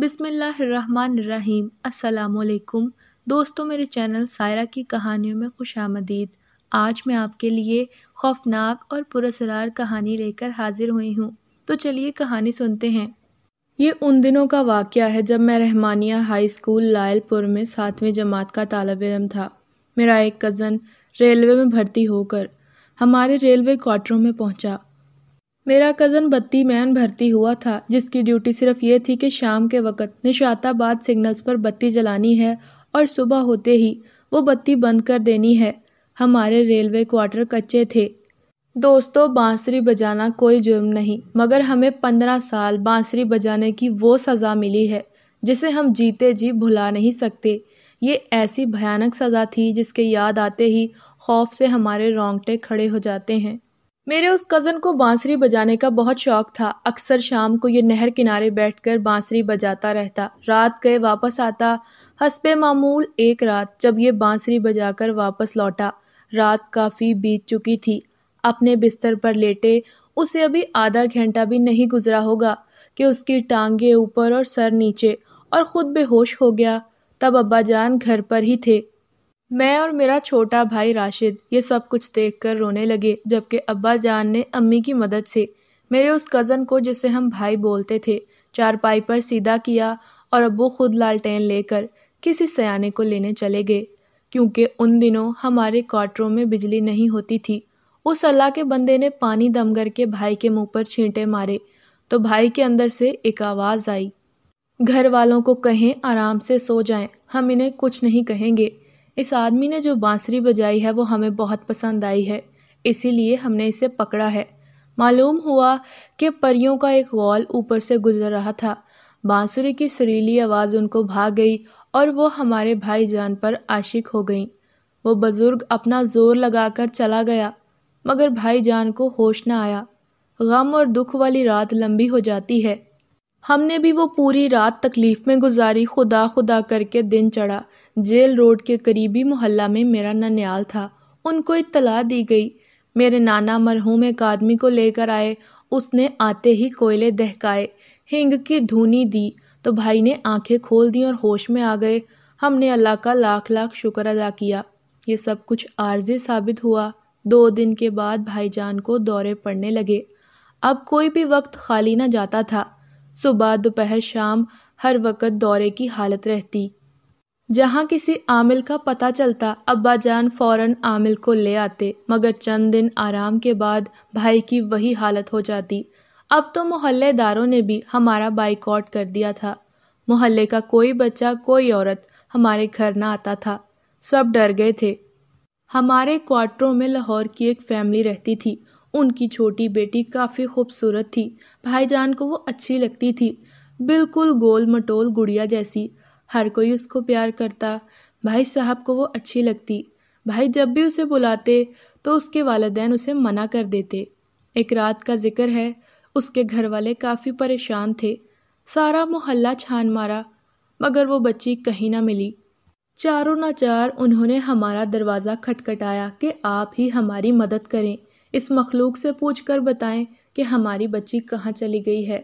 बिसमीम् अलकुम दोस्तों मेरे चैनल सायरा की कहानियों में खुश आमदीद आज मैं आपके लिए खौफनाक और पुरसरार कहानी लेकर हाजिर हुई हूँ तो चलिए कहानी सुनते हैं ये उन दिनों का वाक़ है जब मैं रहमानिया हाई स्कूल लायलपुर में सातवें जमात का तालब इलम था मेरा एक कज़न रेलवे में भर्ती होकर हमारे रेलवे क्वार्टरों में पहुंचा मेरा कज़न बत्ती मैन भर्ती हुआ था जिसकी ड्यूटी सिर्फ ये थी कि शाम के वक़्त निशाताबाद सिग्नल्स पर बत्ती जलानी है और सुबह होते ही वो बत्ती बंद कर देनी है हमारे रेलवे क्वार्टर कच्चे थे दोस्तों बांसुरी बजाना कोई जुर्म नहीं मगर हमें पंद्रह साल बांसुरी बजाने की वो सज़ा मिली है जिसे हम जीते जी भुला नहीं सकते ये ऐसी भयानक सज़ा थी जिसके याद आते ही खौफ से हमारे रोंगटे खड़े हो जाते हैं मेरे उस कज़न को बांसुरी बजाने का बहुत शौक़ था अक्सर शाम को ये नहर किनारे बैठकर बांसुरी बजाता रहता रात गए वापस आता हसबे मामूल एक रात जब ये बांसुरी बजाकर वापस लौटा रात काफ़ी बीत चुकी थी अपने बिस्तर पर लेटे उसे अभी आधा घंटा भी नहीं गुजरा होगा कि उसकी टांगें ऊपर और सर नीचे और ख़ुद बेहोश हो गया तब अब्बा जान घर पर ही थे मैं और मेरा छोटा भाई राशिद ये सब कुछ देखकर रोने लगे जबकि अब्बा जान ने अम्मी की मदद से मेरे उस कज़न को जिसे हम भाई बोलते थे चारपाई पर सीधा किया और अबू खुद लालटेन लेकर किसी सयाने को लेने चले गए क्योंकि उन दिनों हमारे क्वार्टरों में बिजली नहीं होती थी उस अल्लाह के बंदे ने पानी दम करके भाई के मुंह पर छींटे मारे तो भाई के अंदर से एक आवाज़ आई घर वालों को कहें आराम से सो जाएं हम इन्हें कुछ नहीं कहेंगे इस आदमी ने जो बांसुरी बजाई है वो हमें बहुत पसंद आई है इसीलिए हमने इसे पकड़ा है मालूम हुआ कि परियों का एक गौल ऊपर से गुजर रहा था बांसुरी की सरीली आवाज़ उनको भाग गई और वो हमारे भाई जान पर आशिक हो गई वो बुज़ुर्ग अपना ज़ोर लगाकर चला गया मगर भाई जान को होश न आया गम और दुख वाली रात लंबी हो जाती है हमने भी वो पूरी रात तकलीफ़ में गुजारी खुदा खुदा करके दिन चढ़ा जेल रोड के करीबी मोहल्ला में मेरा ननियाल था उनको इतला दी गई मेरे नाना मरहूम एक आदमी को लेकर आए उसने आते ही कोयले दहकाए हिंग की धुनी दी तो भाई ने आंखें खोल दी और होश में आ गए हमने अल्लाह का लाख लाख शुक्र अदा किया ये सब कुछ आर्जी साबित हुआ दो दिन के बाद भाईजान को दौरे पड़ने लगे अब कोई भी वक्त खाली ना जाता था सुबह दोपहर शाम हर वक्त दौरे की हालत रहती जहाँ किसी आमिल का पता चलता अब्बा जान फ़ौर आमिल को ले आते मगर चंद दिन आराम के बाद भाई की वही हालत हो जाती अब तो मोहल्लेदारों ने भी हमारा बाइकआउट कर दिया था मोहल्ले का कोई बच्चा कोई औरत हमारे घर ना आता था सब डर गए थे हमारे क्वार्टरों में लाहौर की एक फैमिली रहती थी उनकी छोटी बेटी काफ़ी खूबसूरत थी भाईजान को वो अच्छी लगती थी बिल्कुल गोल मटोल गुड़िया जैसी हर कोई उसको प्यार करता भाई साहब को वो अच्छी लगती भाई जब भी उसे बुलाते तो उसके वालदेन उसे मना कर देते एक रात का जिक्र है उसके घर वाले काफ़ी परेशान थे सारा मोहल्ला छान मारा मगर वो बच्ची कहीं ना मिली चारों नाचार उन्होंने हमारा दरवाज़ा खटखटाया कि आप ही हमारी मदद करें इस मखलूक से पूछ कर बताएं कि हमारी बच्ची कहाँ चली गई है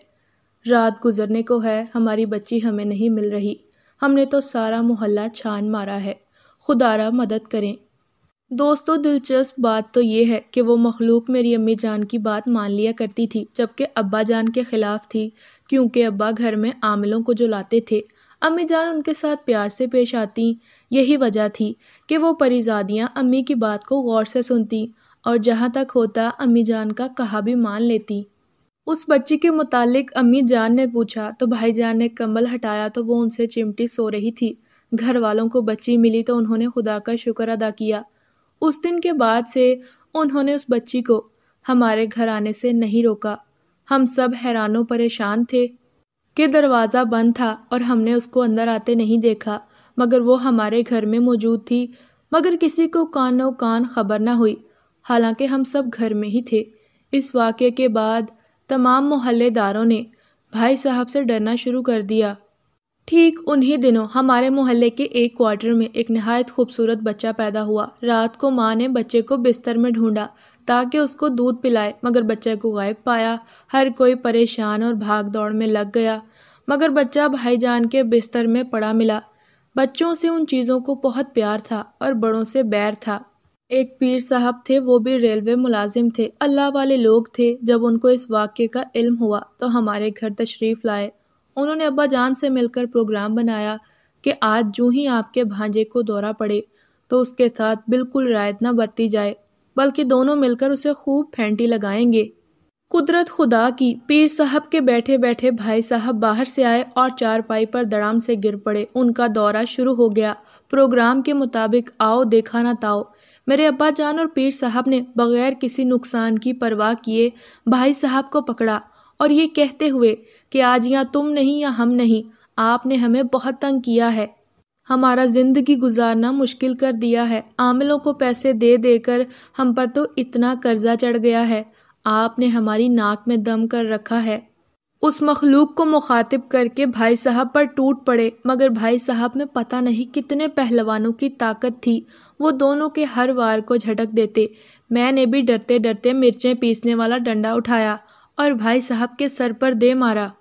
रात गुजरने को है हमारी बच्ची हमें नहीं मिल रही हमने तो सारा मोहल्ला छान मारा है खुदारा मदद करें दोस्तों दिलचस्प बात तो ये है कि वो मखलूक मेरी अम्मी जान की बात मान लिया करती थी जबकि अब्बा जान के ख़िलाफ़ थी क्योंकि अब्बा घर में आमलों को जो लाते थे अम्मी जान उनके साथ प्यार से पेश आती यही वजह थी कि वो परिजादियाँ अम्मी की बात को गौर से सुनती और जहाँ तक होता अम्मी जान का कहा भी मान लेती उस बच्ची के मुतालिक अम्मी जान ने पूछा तो भाई जान ने कम्बल हटाया तो वो उनसे चिमटी सो रही थी घर वालों को बच्ची मिली तो उन्होंने खुदा का शुक्र अदा किया उस दिन के बाद से उन्होंने उस बच्ची को हमारे घर आने से नहीं रोका हम सब हैरानों परेशान थे कि दरवाज़ा बंद था और हमने उसको अंदर आते नहीं देखा मगर वो हमारे घर में मौजूद थी मगर किसी को कानो कान खबर ना हुई हालांकि हम सब घर में ही थे इस वाक्य के बाद तमाम मोहल्लेदारों ने भाई साहब से डरना शुरू कर दिया ठीक उन्हीं दिनों हमारे मोहल्ले के एक क्वार्टर में एक नहायत खूबसूरत बच्चा पैदा हुआ रात को माँ ने बच्चे को बिस्तर में ढूंढा ताकि उसको दूध पिलाए मगर बच्चे को गायब पाया हर कोई परेशान और भाग दौड़ में लग गया मगर बच्चा भाईजान के बिस्तर में पड़ा मिला बच्चों से उन चीज़ों को बहुत प्यार था और बड़ों से बैर था एक पीर साहब थे वो भी रेलवे मुलाजिम थे अल्लाह वाले लोग थे जब उनको इस वाक्य का इल्म हुआ तो हमारे घर तशरीफ़ लाए उन्होंने अब्बा जान से मिलकर प्रोग्राम बनाया कि आज जूँ ही आपके भांजे को दौरा पड़े तो उसके साथ बिल्कुल रायत ना बरती जाए बल्कि दोनों मिलकर उसे खूब फेंटी लगाएंगे कुदरत खुदा की पीर साहब के बैठे बैठे भाई साहब बाहर से आए और चारपाई पर दड़ाम से गिर पड़े उनका दौरा शुरू हो गया प्रोग्राम के मुताबिक आओ देखा ना ताओ मेरे अब्बा जान और पीर साहब ने बग़ैर किसी नुकसान की परवाह किए भाई साहब को पकड़ा और ये कहते हुए कि आज या तुम नहीं या हम नहीं आपने हमें बहुत तंग किया है हमारा ज़िंदगी गुजारना मुश्किल कर दिया है आमलों को पैसे दे देकर हम पर तो इतना कर्ज़ा चढ़ गया है आपने हमारी नाक में दम कर रखा है उस मखलूक को मुखातिब करके भाई साहब पर टूट पड़े मगर भाई साहब में पता नहीं कितने पहलवानों की ताकत थी वो दोनों के हर वार को झटक देते मैंने भी डरते डरते मिर्चें पीसने वाला डंडा उठाया और भाई साहब के सर पर दे मारा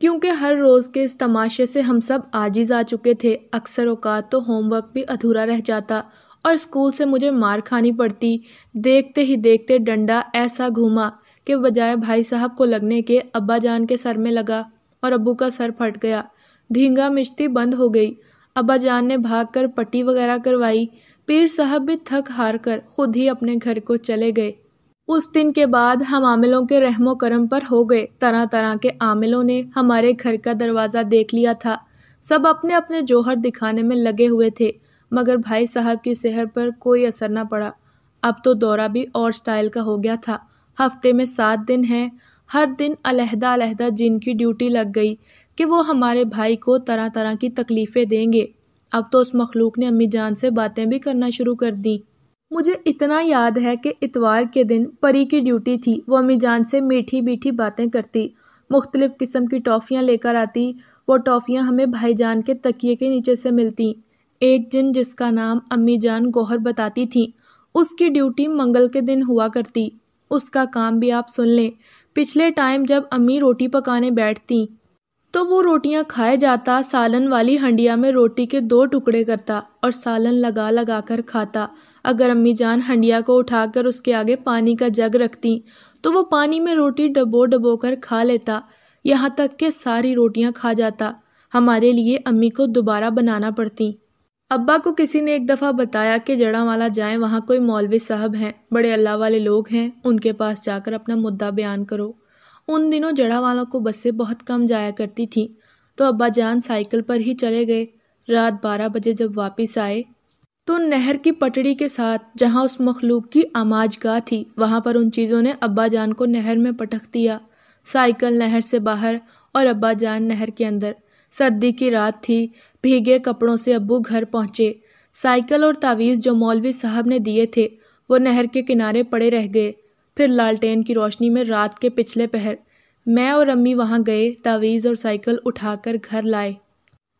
क्योंकि हर रोज़ के इस तमाशे से हम सब आजिज आ चुके थे अक्सर अवकात तो होमवर्क भी अधूरा रह जाता और स्कूल से मुझे मार खानी पड़ती देखते ही देखते डंडा ऐसा घूमा के बजाय भाई साहब को लगने के अब्बा जान के सर में लगा और अबू का सर फट गया धींगा मिश्ती बंद हो गई अब्बा जान ने कर पट्टी वगैरह करवाई पीर साहब भी थक हार कर खुद ही अपने घर को चले गए उस दिन के बाद हम आमिलों के रहमो करम पर हो गए तरह तरह के आमिलों ने हमारे घर का दरवाज़ा देख लिया था सब अपने अपने जोहर दिखाने में लगे हुए थे मगर भाई साहब की सेहर पर कोई असर न पड़ा अब तो दौरा भी और स्टाइल का हो गया था हफ्ते में सात दिन हैं हर दिन अलहदा अलहदा जिनकी ड्यूटी लग गई कि वो हमारे भाई को तरह तरह की तकलीफ़ें देंगे अब तो उस मखलूक ने अम्मी जान से बातें भी करना शुरू कर दी मुझे इतना याद है कि इतवार के दिन परी की ड्यूटी थी वो अम्मी जान से मीठी मीठी बातें करती मुख्तलिफ़ किस्म की टॉफ़ियाँ लेकर आती वो टॉफ़ियाँ हमें भाई जान के तकिए के नीचे से मिलती एक जिन जिसका नाम अम्मी जान गौहर बताती थी उसकी ड्यूटी मंगल के दिन हुआ करती उसका काम भी आप सुन लें पिछले टाइम जब अम्मी रोटी पकाने बैठती तो वो रोटियां खाए जाता सालन वाली हंडिया में रोटी के दो टुकड़े करता और सालन लगा लगा कर खाता अगर अम्मी जान हंडिया को उठाकर उसके आगे पानी का जग रखती तो वो पानी में रोटी डबो डबो कर खा लेता यहाँ तक कि सारी रोटियाँ खा जाता हमारे लिए अम्मी को दोबारा बनाना पड़ती अब्बा को किसी ने एक दफ़ा बताया कि जड़ावाला जाए वहाँ कोई मौलवी साहब हैं बड़े अल्लाह वाले लोग हैं उनके पास जाकर अपना मुद्दा बयान करो उन दिनों जड़ावालों को बसें बहुत कम जाया करती थी तो अब्बा जान साइकिल पर ही चले गए रात बारह बजे जब वापस आए तो नहर की पटड़ी के साथ जहाँ उस मखलूक की आमाजगा थी वहाँ पर उन चीज़ों ने अब्बा जान को नहर में पटख दिया साइकिल नहर से बाहर और अब्बा जान नहर के अंदर सर्दी की रात थी भीगे कपड़ों से अबू घर पहुंचे साइकिल और तावीज़ जो मौलवी साहब ने दिए थे वो नहर के किनारे पड़े रह गए फिर लालटेन की रोशनी में रात के पिछले पहर मैं और अम्मी वहाँ गए तावीज़ और साइकिल उठाकर घर लाए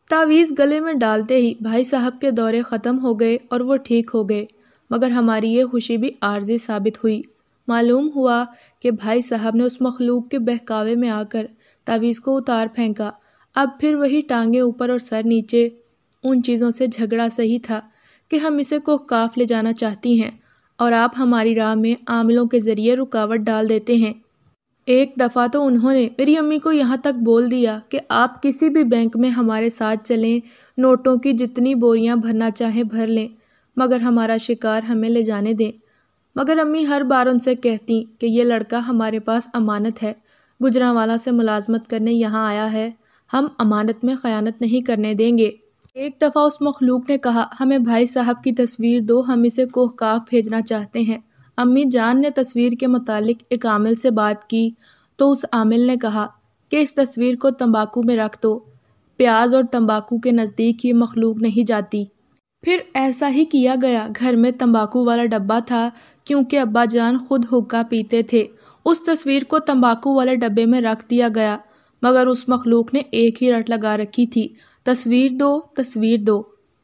तावीज़ गले में डालते ही भाई साहब के दौरे ख़त्म हो गए और वो ठीक हो गए मगर हमारी ये खुशी भी आर्जी साबित हुई मालूम हुआ कि भाई साहब ने उस मखलूक के बहकावे में आकर तावीज़ को उतार फेंका अब फिर वही टांगे ऊपर और सर नीचे उन चीज़ों से झगड़ा सही था कि हम इसे कोहकाफ ले जाना चाहती हैं और आप हमारी राह में आमलों के ज़रिए रुकावट डाल देते हैं एक दफ़ा तो उन्होंने मेरी अम्मी को यहाँ तक बोल दिया कि आप किसी भी बैंक में हमारे साथ चलें नोटों की जितनी बोरियाँ भरना चाहें भर लें मगर हमारा शिकार हमें ले जाने दें मगर अम्मी हर बार उनसे कहती कि यह लड़का हमारे पास अमानत है गुजरावाला से मुलाजमत करने यहाँ आया है हम अमानत में ख़यानत नहीं करने देंगे एक दफ़ा उस मखलूक ने कहा हमें भाई साहब की तस्वीर दो हम इसे कोहकाफ भेजना चाहते हैं अम्मी जान ने तस्वीर के मुतालिक एक आमिल से बात की तो उस आमिल ने कहा कि इस तस्वीर को तंबाकू में रख दो प्याज और तंबाकू के नज़दीक ये मखलूक नहीं जाती फिर ऐसा ही किया गया घर में तंबाकू वाला डब्बा था क्योंकि अब्बा जान खुद हुक्का पीते थे उस तस्वीर को तंबाकू वाले डब्बे में रख दिया गया मगर उस मखलूक ने एक ही रट लगा रखी थी तस्वीर दो तस्वीर दो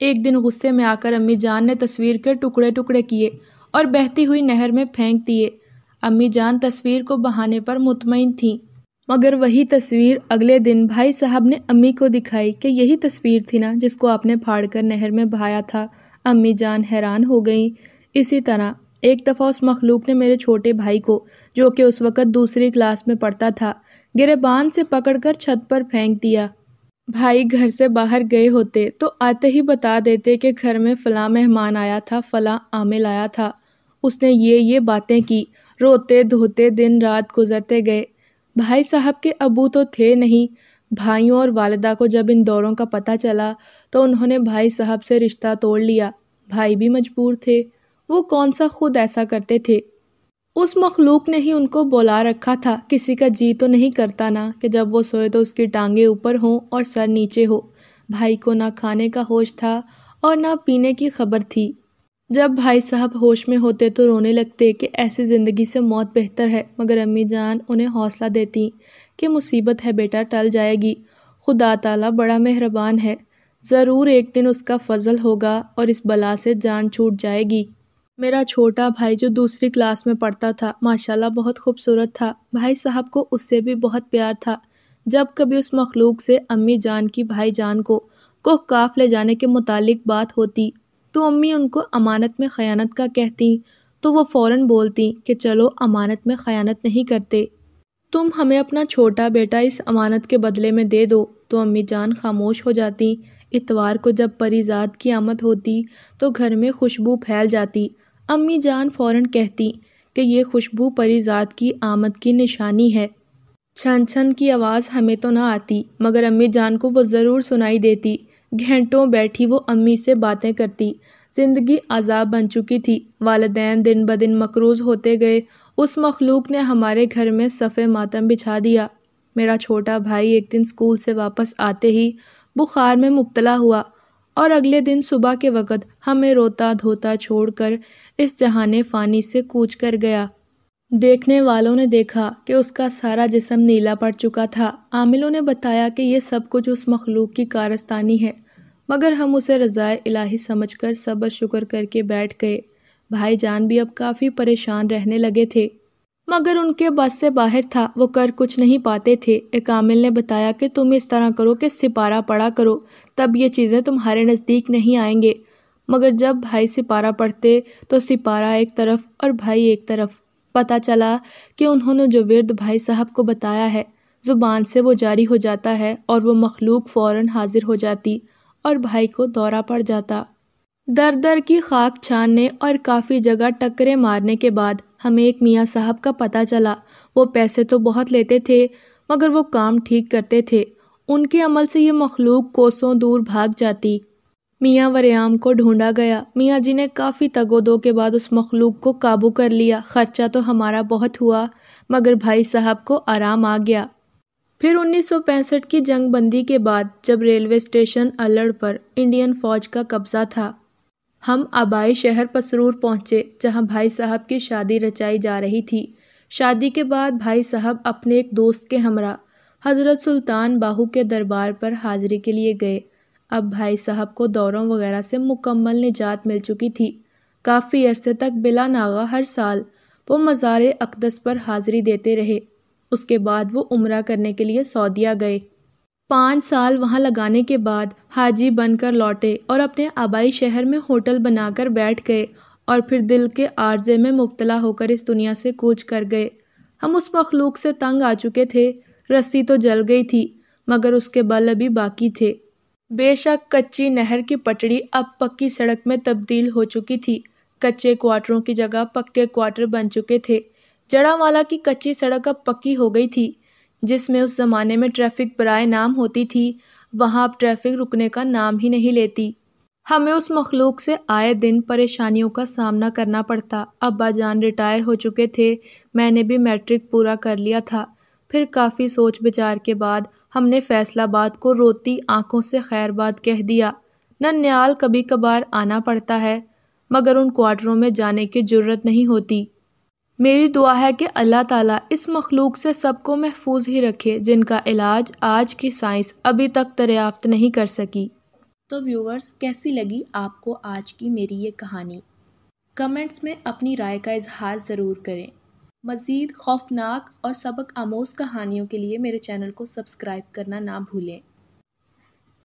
एक दिन गुस्से में आकर अम्मी जान ने तस्वीर के टुकड़े टुकड़े किए और बहती हुई नहर में फेंक दिए अम्मी जान तस्वीर को बहाने पर मुतमिन थी मगर वही तस्वीर अगले दिन भाई साहब ने अम्मी को दिखाई कि यही तस्वीर थी ना जिसको आपने फाड़ कर नहर में बहाया था अम्मी जान हैरान हो गई इसी तरह एक दफ़ा उस मखलूक ने मेरे छोटे भाई को जो कि उस वक़्त दूसरी क्लास में पढ़ता था गिरबान से पकड़कर छत पर फेंक दिया भाई घर से बाहर गए होते तो आते ही बता देते कि घर में फ़लाँ मेहमान आया था फ़लाँ आमिल आया था उसने ये ये बातें की रोते धोते दिन रात गुजरते गए भाई साहब के अबू तो थे नहीं भाइयों और वालदा को जब इन दौरों का पता चला तो उन्होंने भाई साहब से रिश्ता तोड़ लिया भाई भी मजबूर थे वो कौन सा खुद ऐसा करते थे उस मखलूक ने ही उनको बुला रखा था किसी का जी तो नहीं करता ना कि जब वो सोए तो उसकी टांगे ऊपर हों और सर नीचे हो भाई को ना खाने का होश था और ना पीने की खबर थी जब भाई साहब होश में होते तो रोने लगते कि ऐसी ज़िंदगी से मौत बेहतर है मगर अम्मी जान उन्हें हौसला देती कि मुसीबत है बेटा टल जाएगी खुदा ताला बड़ा मेहरबान है ज़रूर एक दिन उसका फजल होगा और इस बला से जान छूट जाएगी मेरा छोटा भाई जो दूसरी क्लास में पढ़ता था माशाल्लाह बहुत खूबसूरत था भाई साहब को उससे भी बहुत प्यार था जब कभी उस मखलूक से अम्मी जान की भाई जान को कोह काफ ले जाने के मुतालिक बात होती तो अम्मी उनको अमानत में ख़यानत का कहती तो वो फ़ौर बोलती कि चलो अमानत में ख़यानत नहीं करते तुम हमें अपना छोटा बेटा इस अमानत के बदले में दे दो तो अम्मी जान खामोश हो जाती इतवार को जब परिजात की आमद होती तो घर में खुशबू फैल जाती अम्मी जान फ़ौर कहती कि यह खुशबू परी ज़ात की आमद की निशानी है छन छन की आवाज़ हमें तो ना आती मगर अम्मी जान को वो ज़रूर सुनाई देती घंटों बैठी वो अम्मी से बातें करती ज़िंदगी आज़ाब बन चुकी थी वालदेन दिन ब दिन मकरूज होते गए उस मखलूक ने हमारे घर में सफ़े मातम बिछा दिया मेरा छोटा भाई एक दिन स्कूल से वापस आते ही बुखार में मुबतला हुआ और अगले दिन सुबह के वक़्त हमें रोता धोता छोड़कर इस जहाने फ़ानी से कूच कर गया देखने वालों ने देखा कि उसका सारा जिसम नीला पड़ चुका था आमिलों ने बताया कि यह सब कुछ उस मखलूक की कारस्तानी है मगर हम उसे रज़ाए इलाही समझ कर सब्र शुक्र करके बैठ गए भाई जान भी अब काफ़ी परेशान रहने लगे थे मगर उनके बस से बाहर था वो कर कुछ नहीं पाते थे एक आमिल ने बताया कि तुम इस तरह करो कि सिपारा पड़ा करो तब ये चीज़ें तुम्हारे नज़दीक नहीं आएंगे मगर जब भाई सिपारा पढ़ते तो सिपारा एक तरफ और भाई एक तरफ पता चला कि उन्होंने जो विरद भाई साहब को बताया है ज़ुबान से वो जारी हो जाता है और वह मखलूक फ़ौर हाजिर हो जाती और भाई को दौरा पड़ जाता दर दर की खाक छानने और काफ़ी जगह टकरे मारने के बाद हमें एक मियाँ साहब का पता चला वो पैसे तो बहुत लेते थे मगर वो काम ठीक करते थे उनके अमल से ये मखलूक कोसों दूर भाग जाती मियाँ वरेआम को ढूंढा गया मियाँ जी ने काफ़ी दो के बाद उस मखलूक को काबू कर लिया ख़र्चा तो हमारा बहुत हुआ मगर भाई साहब को आराम आ गया फिर 1965 की जंग बंदी के बाद जब रेलवे स्टेशन अलड़ पर इंडियन फ़ौज का कब्ज़ा था हम आबाई शहर पसरूर पहुँचे जहाँ भाई साहब की शादी रचाई जा रही थी शादी के बाद भाई साहब अपने एक दोस्त के हमरा हज़रत सुल्तान बाहू के दरबार पर हाज़िरी के लिए गए अब भाई साहब को दौरों वगैरह से मुकम्मल निजात मिल चुकी थी काफ़ी अरसे तक बिला नागा हर साल वो मज़ार अकदस पर हाज़िरी देते रहे उसके बाद वो उम्र करने के लिए सऊदिया गए पाँच साल वहाँ लगाने के बाद हाजी बनकर लौटे और अपने आबाई शहर में होटल बनाकर बैठ गए और फिर दिल के आर्जे में मुबतला होकर इस दुनिया से कूच कर गए हम उस मखलूक से तंग आ चुके थे रस्सी तो जल गई थी मगर उसके बल अभी बाकी थे बेशक कच्ची नहर की पटड़ी अब पक्की सड़क में तब्दील हो चुकी थी कच्चे क्वार्टरों की जगह पक्के क्वार्टर बन चुके थे जड़ावाला की कच्ची सड़क अब पक्की हो गई थी जिसमें उस ज़माने में ट्रैफ़िक बरए नाम होती थी वहाँ अब ट्रैफ़िक रुकने का नाम ही नहीं लेती हमें उस मखलूक से आए दिन परेशानियों का सामना करना पड़ता अब्बा जान रिटायर हो चुके थे मैंने भी मैट्रिक पूरा कर लिया था फिर काफ़ी सोच विचार के बाद हमने फैसलाबाद को रोती आंखों से खैरबाद कह दिया नन्याल कभी कभार आना पड़ता है मगर उन क्वार्टरों में जाने की ज़रूरत नहीं होती मेरी दुआ है कि अल्लाह ताला इस मखलूक से सबको महफूज ही रखे जिनका इलाज आज की साइंस अभी तक दरियाफ्त नहीं कर सकी तो व्यूवर्स कैसी लगी आपको आज की मेरी ये कहानी कमेंट्स में अपनी राय का इजहार ज़रूर करें मज़ीद खौफनाक और सबक आमोज़ कहानियों के लिए मेरे चैनल को सब्सक्राइब करना ना भूलें